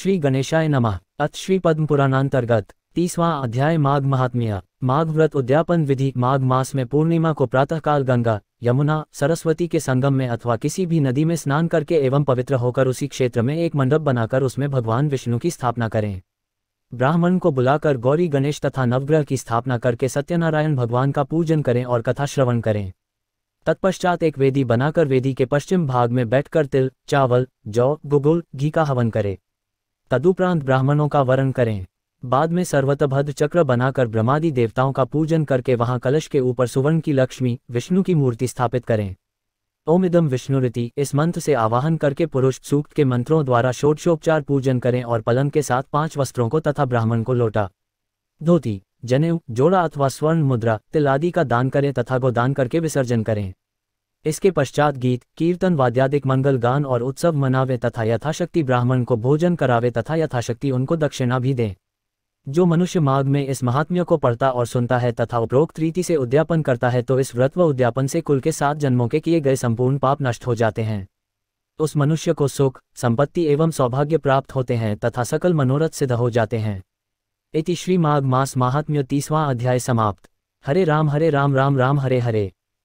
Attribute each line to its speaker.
Speaker 1: श्री गणेशाय नमः अथ श्री पद्म पुराणांतर्गत तीसवां अध्याय माघ महात्म्य माघ व्रत उद्यापन विधि माघ मास में पूर्णिमा को प्रातःकाल गंगा यमुना सरस्वती के संगम में अथवा किसी भी नदी में स्नान करके एवं पवित्र होकर उसी क्षेत्र में एक मंडप बनाकर उसमें भगवान विष्णु की स्थापना करें ब्राह्मण को बुलाकर गौरी गणेश तथा नवग्रह की स्थापना करके सत्यनारायण भगवान का पूजन करें और कथा श्रवण करें तत्पश्चात एक वेदी बनाकर वेदी के पश्चिम भाग में बैठकर तिल चावल जौ गुगुल घी का हवन करें तदुपरांत ब्राह्मणों का वरण करें बाद में सर्वतभद्र चक्र बनाकर ब्रह्मादि देवताओं का पूजन करके वहां कलश के ऊपर सुवर्ण की लक्ष्मी विष्णु की मूर्ति स्थापित करें ओम इदम विष्णुरिति इस मंत्र से आवाहन करके पुरुष सूक्त के मंत्रों द्वारा षोडशोपचार पूजन करें और पलंग के साथ पांच वस्त्रों को तथा ब्राह्मण को लोटा धोती जनेऊ जोड़ा अथवा स्वर्ण मुद्रा तिल आदि का दान करें तथा गोदान करके विसर्जन करें इसके पश्चात गीत कीर्तन वाद्यादिक मंगल गान और उत्सव मनावे तथा यथाशक्ति ब्राह्मण को भोजन करावे तथा यथाशक्ति उनको दक्षिणा भी दें जो मनुष्य मार्ग में इस महात्म्य को पढ़ता और सुनता है तथा उपरोक्त रीति से उद्यापन करता है तो इस व्रत व उद्यापन से कुल के सात जन्मों के किए गए संपूर्ण पाप नष्ट हो जाते हैं उस मनुष्य को सुख संपत्ति एवं सौभाग्य प्राप्त होते हैं तथा सकल मनोरथ सिद्ध हो जाते हैं इति श्री माघ मास महात्म्य तीसवां अध्याय समाप्त हरे राम हरे राम राम राम हरे हरे